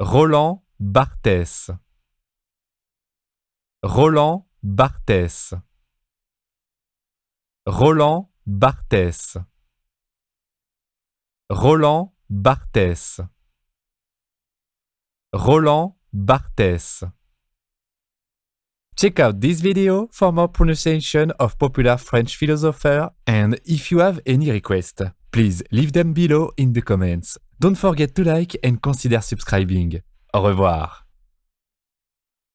Roland Barthès. Roland Barthès. Roland Barthès. Roland Barthès. Roland Barthès. Check out this video for more pronunciation of popular French philosopher and if you have any requests, please leave them below in the comments. Don't forget to like and consider subscribing. Au revoir.